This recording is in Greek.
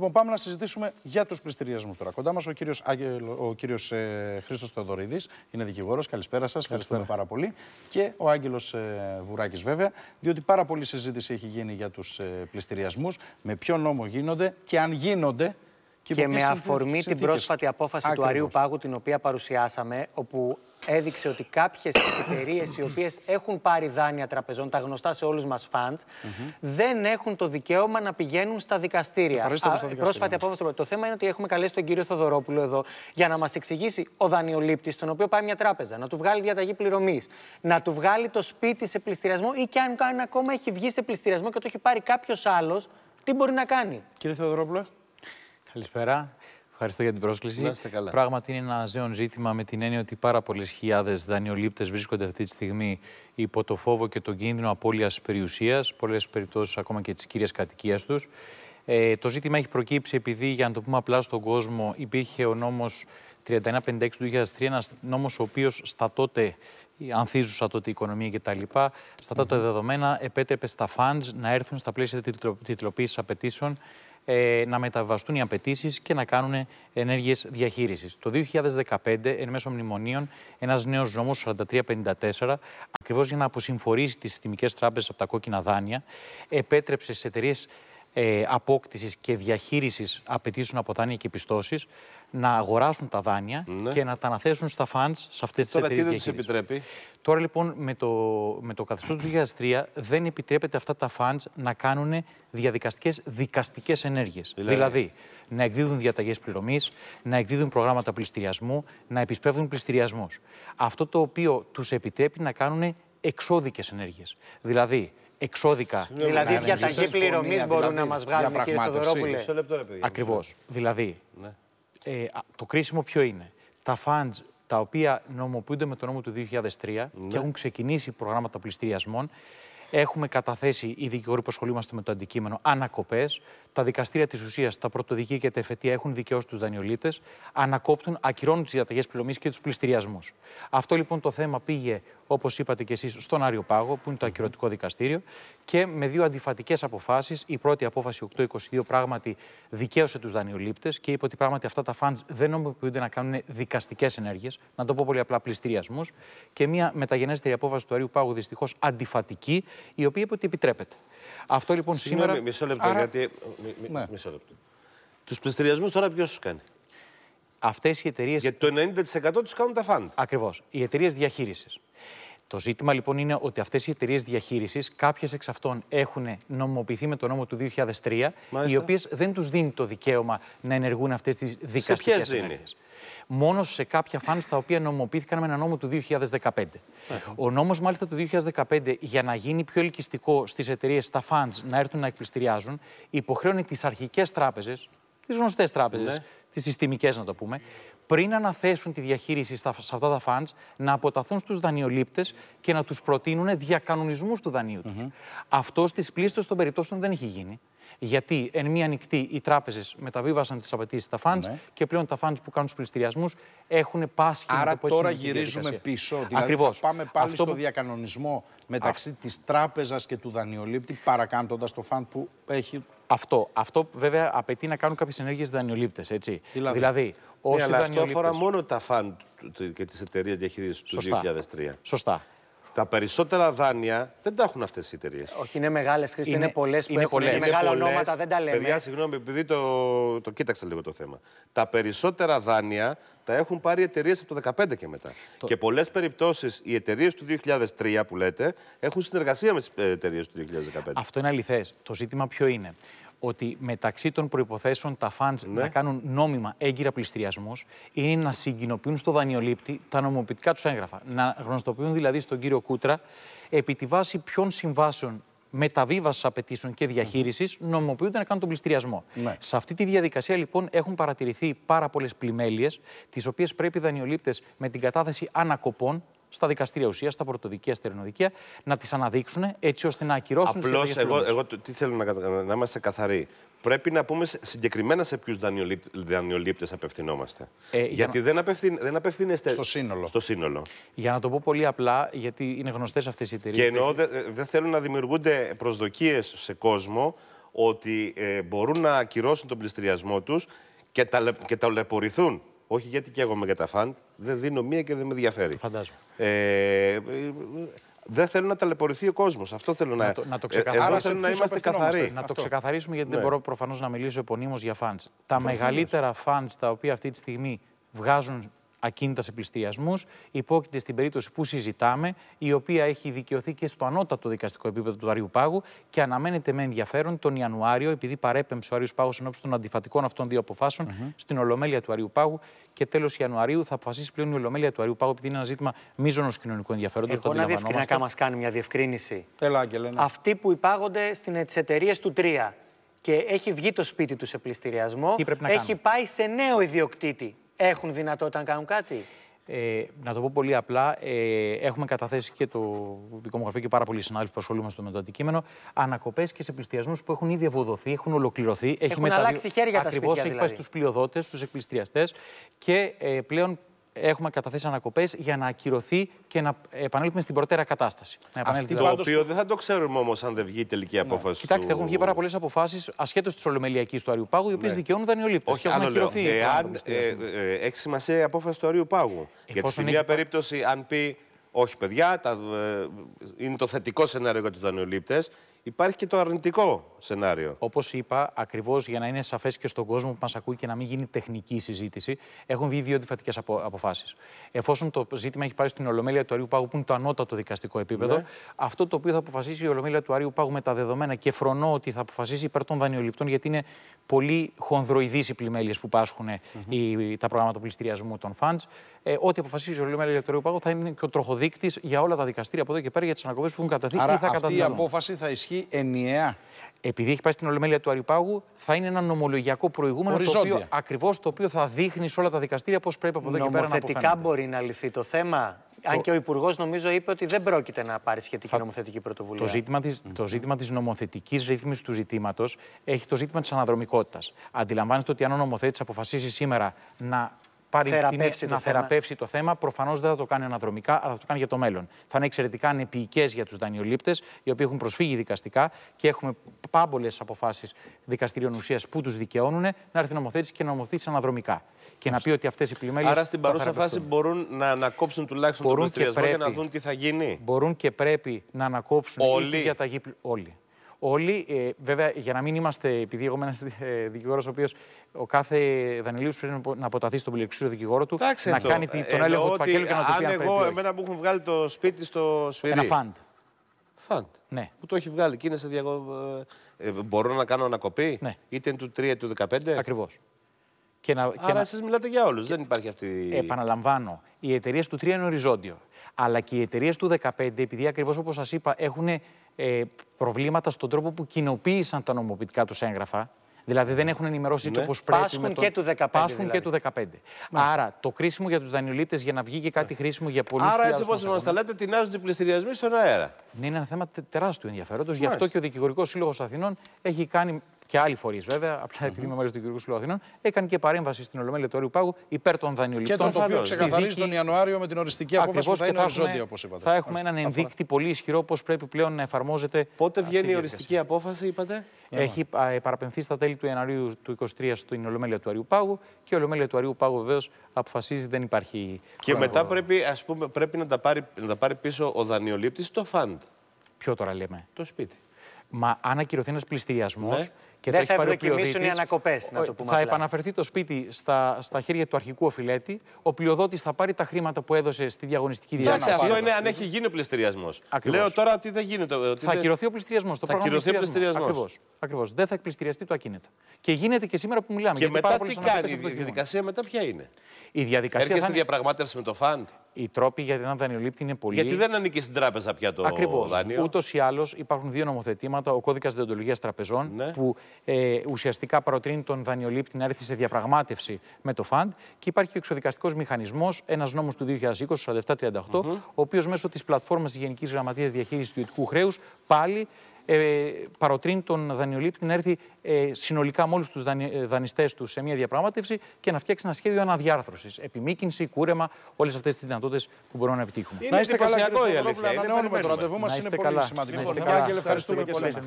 Λοιπόν, πάμε να συζητήσουμε για τους πληστηριασμούς τώρα. Κοντά μας ο κύριος κύριος, ε, Χρήστος Χρήστο Θεοδωρίδης, είναι δικηγόρος. Καλησπέρα σας. Ευχαριστούμε πάρα πολύ. Και ο Άγγελος ε, Βουράκης, βέβαια, διότι πάρα πολλή συζήτηση έχει γίνει για τους ε, πληστηριασμούς, με ποιο νόμο γίνονται και αν γίνονται. Και, και με αφορμή την πρόσφατη απόφαση του Αρίου Πάγου, την οποία παρουσιάσαμε, όπου έδειξε ότι κάποιες εταιρείες οι οποίες έχουν πάρει δάνεια τραπεζών, τα γνωστά σε όλους μας φαντ, δεν έχουν το δικαίωμα να πηγαίνουν στα δικαστήρια. Πρόσφατη απόφαση. Το θέμα είναι ότι έχουμε καλέσει τον κύριο Θοδωρόπουλο εδώ για να μας εξηγήσει ο δανειολήπτης, τον οποίο πάει μια τράπεζα, να του βγάλει διαταγή πληρωμής, να του βγάλει το σπίτι σε πληστηριασμό ή και αν κάνει ακόμα έχει βγει σε πληστηριασμό και το έχει πάρει κάποιος άλλος, τι μπορεί να κάνει. Κύριε Θεοδρόπουλο. Καλησπέρα. Ευχαριστώ για την πρόσκληση. Να είστε καλά. Πράγματι, είναι ένα ζέον ζήτημα με την έννοια ότι πάρα πολλές χιλιάδες δανειολήπτες βρίσκονται αυτή τη στιγμή υπό το φόβο και τον κίνδυνο απώλειας περιουσίας, πολλές περιπτώσεις ακόμα και της κύριας κατοικίας τους. Ε, το ζήτημα έχει προκύψει επειδή, για να το πούμε απλά στον κόσμο, υπήρχε ο νόμος 3156 του 2003, ένας νόμος ο οποίος στα τότε ανθίζουσα τότε η οικονομία κτλ. Στα τότε δεδομένα επέτρεπε στα funds να έρθουν στα πλαίσια τη τιτλοποίησης απαιτήσεων ε, να μεταβαστούν οι απαιτήσεις και να κάνουν ενέργειες διαχείρισης. Το 2015, εν μέσω μνημονίων, ένας νέος νόμος 4354, ακριβώς για να αποσυμφορήσει τις συστημικές τράπεζες από τα κόκκινα δάνεια, επέτρεψε στι εταιρείες ε, απόκτησης και διαχείρισης απαιτήσεων από δάνεια και πιστώσεις να αγοράσουν τα δάνεια ναι. και να τα αναθέσουν στα funds σε αυτές τις εταιρείε. Τώρα τι δεν επιτρέπει. Τώρα λοιπόν με το, με το καθεστώς του 2003 δεν επιτρέπεται αυτά τα funds να κάνουν διαδικαστικές δικαστικές ενέργειες. Δηλαδή. να εκδίδουν διαταγές πληρωμής, να εκδίδουν προγράμματα πληστηριασμού, να επισπεύδουν πληστηριασμούς. Αυτό το οποίο τους επιτρέπει να κάνουν εξώδικες ενέργειες. Δηλαδή εξώδικα. Δηλαδή, διαταγή πληρωμής δηλαδή, μπορούν να μας βγάλουν, κύριε Στοδωρόπουλε. Ακριβώ. Δηλαδή, ναι ε, το κρίσιμο ποιο είναι. Τα funds τα οποία νομοποιούνται με το νόμο του 2003 και ναι. έχουν ξεκινήσει προγράμματα πληστηριασμών. Έχουμε καταθέσει οι δικηγόροι που ασχολούμαστε με το αντικείμενο ανακοπές. Τα δικαστήρια της ουσίας, τα πρωτοδική και τα εφετεία έχουν δικαιώσει τους δανειολήπτες. Ανακόπτουν, ακυρώνουν τις διαταγές πληρωμής και τους πληστηριασμούς. Αυτό λοιπόν το θέμα πήγε όπως είπατε και εσείς, στον Άριο Πάγο, που είναι το ακυρωτικό δικαστήριο, και με δύο αντιφατικές αποφάσεις. Η πρώτη απόφαση 822 πράγματι δικαίωσε τους δανειολήπτες και είπε ότι πράγματι αυτά τα funds δεν νομιμοποιούνται να κάνουν δικαστικές ενέργειες, να το πω πολύ απλά πληστηριασμούς. Και μια μεταγενέστερη απόφαση του Αρίου Πάγου, δυστυχώς αντιφατική, η οποία είπε ότι επιτρέπεται. Αυτό λοιπόν σήμερα. Μισό λεπτό, γιατί. ναι. Μισό λεπτό. Τους πληστηριασμούς τώρα ποιος κάνει. Αυτές οι εταιρείες. Γιατί το 90% τους κάνουν τα φαντ. Ακριβώς. Οι εταιρείες διαχείρισης. Το ζήτημα λοιπόν είναι ότι αυτές οι εταιρείες διαχείρισης, κάποιες εξ αυτών έχουν νομιμοποιηθεί με τον νόμο του 2003, οι οποίες δεν τους δίνει το δικαίωμα να ενεργούν αυτές τις δικαστικέ ενέργειες. Μόνο σε κάποια φάνη τα οποία νομιμοποιήθηκαν με ένα νόμο του 2015. Ο νόμος, μάλιστα, του 2015, για να γίνει πιο ελκυστικό στις εταιρείες, τα funds να έρθουν να εκπληστηριάζουν, υποχρέωνε τις αρχικές τράπεζες, τις γνωστές τράπεζες, ναι. τις συστημικές να το πούμε, πριν αναθέσουν τη διαχείριση σε αυτά τα funds, να αποταθούν στους δανειολήπτες και να τους προτείνουν διακανονισμούς του δανείου τους. Αυτό στις πλήστες των περιπτώσεων δεν έχει γίνει. Γιατί εν μία νυχτή οι τράπεζες μεταβίβασαν τις απαιτήσεις στα funds ναι. και πλέον τα funds που κάνουν τους πληστηριασμούς έχουν πάσχει Άρα με τώρα γυρίζουμε πίσω. Δηλαδή Ακριβώς. πάμε πάλι στο διακανονισμό μεταξύ Α... της τράπεζας και του δανειολήπτη, παρακάμπτοντας το fund που έχει αυτό. Αυτό βέβαια απαιτεί να κάνουν κάποιες ενέργειες δανειολήπτες. Δηλαδή, δηλαδή ναι, όσοι ναι, αλλά αυτό αφορά μόνο τα φαν και τις εταιρείες διαχείρισης του 2003. Σωστά. Τα περισσότερα δάνεια δεν τα έχουν αυτές οι εταιρείες. Όχι, είναι μεγάλες χρήσει, είναι, πολλές που είναι πολλές. μεγάλα ονόματα, δεν τα λέμε. Παιδιά, συγγνώμη, επειδή το, το κοίταξα λίγο το θέμα. Τα περισσότερα δάνεια τα έχουν πάρει εταιρείες από το 2015 και μετά. Και πολλές περιπτώσεις οι εταιρείες του 2003 που λέτε έχουν συνεργασία με τις ε, εταιρείες του 2015. Αυτό είναι αληθές. Το ζήτημα ποιο είναι ότι μεταξύ των προποθέσεων τα φαντ ναι. να κάνουν νόμιμα έγκυρα πληστηριασμούς είναι να συγκοινοποιούν στο δανειολήπτη τα νομοποιητικά τους έγγραφα. Να γνωστοποιούν δηλαδή στον κύριο Κούτρα επί τη βάση ποιων συμβάσεων μεταβίβασης απαιτήσεων και διαχείρισης νομοποιούνται να κάνουν τον πληστηριασμό. Ναι. Σε αυτή τη διαδικασία λοιπόν έχουν παρατηρηθεί πάρα πολλές πλημέλειες, τις οποίες πρέπει οι δανειολήπτε με την κατάθεση ανακοπών στα δικαστήρια ουσίας, στα πρωτοδικεία, στα ειρηνοδικεία, να τις αναδείξουν έτσι ώστε να ακυρώσουν Απλώς Απλώ, εγώ, εγώ τι θέλω να, να είμαστε καθαροί. Πρέπει να πούμε συγκεκριμένα σε ποιους δανειολήπτες απευθυνόμαστε. Ε, γιατί να... δεν, απευθυν, δεν απευθύνεστε. Στο σύνολο. στο σύνολο. Για να το πω πολύ απλά, γιατί είναι γνωστές αυτές οι εταιρείες. Και εννοώ δεν δε θέλουν να δημιουργούνται προσδοκίες σε κόσμο ότι ε, μπορούν να ακυρώσουν τον πληστηριασμό τους και, τα, ολαιπωρηθούν. Όχι γιατί και εγώ με τα φαντ, δεν δίνω μία και δεν με ενδιαφέρει. Φαντάζομαι. Ε, δεν θέλω να ταλαιπωρηθεί ο κόσμος. Αυτό θέλω να. Να το, να το ε, ξεκαθαρίσουμε. θέλω να είμαστε καθαροί. Να το ξεκαθαρίσουμε, γιατί δεν ναι. μπορώ προφανώς να μιλήσω επωνύμως για φάντ. Τα μεγαλύτερα φαν τα οποία αυτή τη στιγμή βγάζουν ακίνητα σε πληστηριασμούς, υπόκειται στην περίπτωση που συζητάμε, η οποία έχει δικαιωθεί και στο ανώτατο δικαστικό επίπεδο του Αριού Πάγου και αναμένεται με ενδιαφέρον τον Ιανουάριο, επειδή παρέπεμψε ο Αριούς Πάγου ενώπιση των αντιφατικών αυτών δύο αποφάσεων στην Ολομέλεια του Αριού Πάγου και τέλος Ιανουαρίου θα αποφασίσει πλέον η Ολομέλεια του Αριού Πάγου, επειδή είναι ένα ζήτημα μείζωνος κοινωνικού ενδιαφέροντος. Εγώ να διευκρινικά κάνει μια διευκρίνηση. Έλα, Άγγελε, ναι. Αυτοί που υπάγονται στι εταιρείες του 3 και έχει βγει το σπίτι τους σε πληστηριασμό, έχει πάει σε νέο ιδιοκτήτη έχουν δυνατότητα να κάνουν κάτι. Ε, να το πω πολύ απλά, ε, έχουμε καταθέσει και το δικό μου γραφείο και πάρα πολλοί συνάδελφοι που ασχολούμαστε με το αντικείμενο. Ανακοπές και σε πληστιασμού που έχουν ήδη ευοδοθεί, έχουν ολοκληρωθεί. Έχουν έχει αλλάξει χέρια Ακριβώς, τα σπίτια. Ακριβώ έχει δηλαδή. πάει στους πλειοδότες, στους εκπληστριαστέ και ε, πλέον έχουμε καταθέσει ανακοπές για να ακυρωθεί και να επανέλθουμε στην προτέρα κατάσταση. Να το οποίο δεν θα το ξέρουμε όμως αν δεν βγει η τελική ναι. απόφαση. Του... Κοιτάξτε, έχουν βγει πάρα πολλές αποφάσεις ασχέτως της ολομελιακής του Αριού Πάγου, οι οποίες ναι. δικαιώνουν δανειολήπτες. Όχι, έχουν ακυρωθεί. Ε, ε, ε, έχει σημασία η απόφαση του Αριού Πάγου. Γιατί σε μια περίπτωση, αν πει όχι, παιδιά, τα, είναι το θετικό σενάριο για τους δανειολήπτες. Υπάρχει και το αρνητικό σενάριο. Όπως είπα, ακριβώς για να είναι σαφές και στον κόσμο που μας ακούει και να μην γίνει τεχνική συζήτηση, έχουν βγει δύο αντιφατικές απο, αποφάσεις. Εφόσον το ζήτημα έχει πάει στην Ολομέλεια του Αριού Πάγου, που είναι το ανώτατο δικαστικό επίπεδο, ναι. αυτό το οποίο θα αποφασίσει η Ολομέλεια του Αριού Πάγου με τα δεδομένα και φρονώ ότι θα αποφασίσει υπέρ των δανειοληπτών, γιατί είναι πολύ χονδροειδείς οι πλημέλειες που πάσχουν mm -hmm. οι, τα προγράμματα πληστηριασμού των funds ε, ό,τι αποφασίζει ο Ολομέλεια Ελεκτρονικού Πάγου θα είναι και ο τροχοδείκτης για όλα τα δικαστήρια από εδώ και πέρα για τις ανακοπές που έχουν καταθεί Άρα, ή θα καταδικαστούν. Αυτή καταδυναλώ. θα ενιαία. Επειδή στην Ολομέλεια του Αριπάγου, θα είναι ένα νομολογιακό προηγούμενο Οριζόντια. το οποίο, ακριβώ Αρυπάγου, θα δείχνει σε όλα τα δικαστήρια πώς πρέπει από εδώ και πέρα να Νομοθετικά μπορεί να λυθεί το θέμα. Το... Αν και ο Υπουργός, νομίζω, είπε ότι δεν πρόκειται να πάρει σχετική θα... νομοθετική πρωτοβουλία. Το ζήτημα της mm -hmm. ζήτημα της νομοθετικής ρύθμισης του ζητήματος έχει το ζήτημα της αναδρομικότητας. Αντιλαμβάνεστε ότι αν ο νομοθέτης αποφασίσει σήμερα να πάρει θεραπεύσει την, να θεραπεύσει το θέμα. Προφανώς δεν θα το κάνει αναδρομικά, αλλά θα το κάνει για το μέλλον. Θα είναι εξαιρετικά ανεπιοικέ για τους δανειολήπτες, οι οποίοι έχουν προσφύγει δικαστικά και έχουμε πάμπολες αποφάσεις δικαστηρίων ουσίας που τους δικαιώνουν, να έρθει νομοθέτηση και να νομοθετήσει αναδρομικά. Και να πει ότι αυτές οι πλημμύρε. Άρα στην παρούσα φάση μπορούν να ανακόψουν τουλάχιστον μπορούν τον και, να δουν τι θα γίνει. Μπορούν και πρέπει να ανακόψουν Όλοι. Η διαταγή, όλοι όλοι. Ε, βέβαια, για να μην είμαστε, επειδή εγώ είμαι ένας ε, δικηγόρος, ο οποίος ο κάθε Δανειλίου πρέπει να αποταθεί στον πληροξύριο δικηγόρο του, Τάξε να κάνει τον ε, έλεγχο του φακέλου και να το πει αν, εγώ, εμένα που έχουν βγάλει το σπίτι στο σφυρί. Ένα φαντ. Φαντ. Ναι. Που το έχει βγάλει και είναι σε διαγω... μπορώ να κάνω ανακοπή. Ναι. Είτε του 3 ή του 15. Ακριβώς. Και να, Άρα εσείς μιλάτε για όλους, δεν υπάρχει αυτή... Επαναλαμβάνω, οι εταιρείες του 3 είναι οριζόντιο. Αλλά και οι εταιρείες του 15, επειδή ακριβώς όπως σας είπα, έχουν ε, προβλήματα στον τρόπο που κοινοποίησαν τα νομοποιητικά τους έγγραφα, Δηλαδή δεν έχουν ενημερώσει ναι. έτσι όπω πρέπει. Πάσχουν, και, δηλαδή. του 15, Πάσχουν και του 15. Άρα το κρίσιμο για τους δανειολήπτες για να βγει και κάτι ναι. χρήσιμο για πολλούς Άρα έτσι όπω μας τα λέτε, τεινάζονται οι πληστηριασμοί στον αέρα. Ναι, είναι ένα θέμα τεράστιου ενδιαφέροντος. Γι' αυτό και ο Δικηγορικός Σύλλογος Αθηνών έχει κάνει και άλλοι φορείς βέβαια, απλά επειδή είμαι μέλο του κυρίου Σουλοαθήνων, έκανε και παρέμβαση στην Ολομέλεια του Όριου Πάγου υπέρ των δανειοληπτών. Και το οποίο ξεκαθαρίζει δίκη... τον Ιανουάριο με την οριστική απόφαση που θα είναι θα οριζόντια, έχουμε, είπατε. Θα έχουμε έναν ενδείκτη πολύ ισχυρό πώς πρέπει πλέον να εφαρμόζεται. Πότε βγαίνει η οριστική απόφαση, είπατε. Έχει παραπενθεί στα τέλη του Ιανουαρίου του 2023 στην Ολομέλεια του Αριού Πάγου και η Ολομέλεια του Αριού Πάγου βεβαίως αποφασίζει δεν υπάρχει. Και μετά πρέπει, ας πούμε, πρέπει να, τα πάρει, να τα πάρει πίσω ο δανειολήπτης το φαντ. Ποιο τώρα λέμε. Το σπίτι. Μα αν ακυρωθεί ένας πληστηριασμός, ναι. Και δεν θα ευδοκιμήσουν οι ανακοπές, να το πούμε. Θα επαναφερθεί το σπίτι στα, στα χέρια του αρχικού οφειλέτη. Ο πλειοδότης θα πάρει τα χρήματα που έδωσε στη διαγωνιστική διαδικασία. Εντάξει, αυτό είναι αν έχει γίνει ο πληστηριασμός. Λέω τώρα ότι δεν γίνεται. Ότι θα ακυρωθεί ο πληστηριασμός. Θα ακυρωθεί ο πληστηριασμός. Ακριβώς. Δεν θα εκπληστηριαστεί το ακίνητο. Και γίνεται και σήμερα που μιλάμε. Και μετά τι κάνει, η διαδικασία μετά ποια είναι. Η διαδικασία. Έρχεσαι διαπραγμάτευση με το φαντ οι τρόποι για έναν δανειολήπτη είναι πολύ. Γιατί δεν ανήκει στην τράπεζα πια το Ακριβώς. δάνειο. Ούτως ή άλλως υπάρχουν δύο νομοθετήματα. Ο κώδικας διοντολογίας τραπεζών, ναι. που ε, ουσιαστικά παροτρύνει τον δανειολήπτη να έρθει σε διαπραγμάτευση με το φαντ. Και υπάρχει και ο εξοδικαστικός μηχανισμός, ένας νόμος του 2020, 4738, mm ο οποίος μέσω της πλατφόρμας της Γενικής Γραμματείας Διαχείρισης του Ιδιωτικού Χρέους πάλι ε, παροτρύνει τον δανειολήπτη να έρθει ε, συνολικά με όλους τους ε, δανειστές τους σε μια διαπραγμάτευση και να φτιάξει ένα σχέδιο αναδιάρθρωσης. Επιμήκυνση, κούρεμα, όλες αυτές τις δυνατότητες που μπορούμε να επιτύχουμε. Είναι να είστε καλά, κύριε Ανανεώνουμε το ραντεβού μας. Είναι πολύ σημαντικό. Καλά ευχαριστούμε πολύ.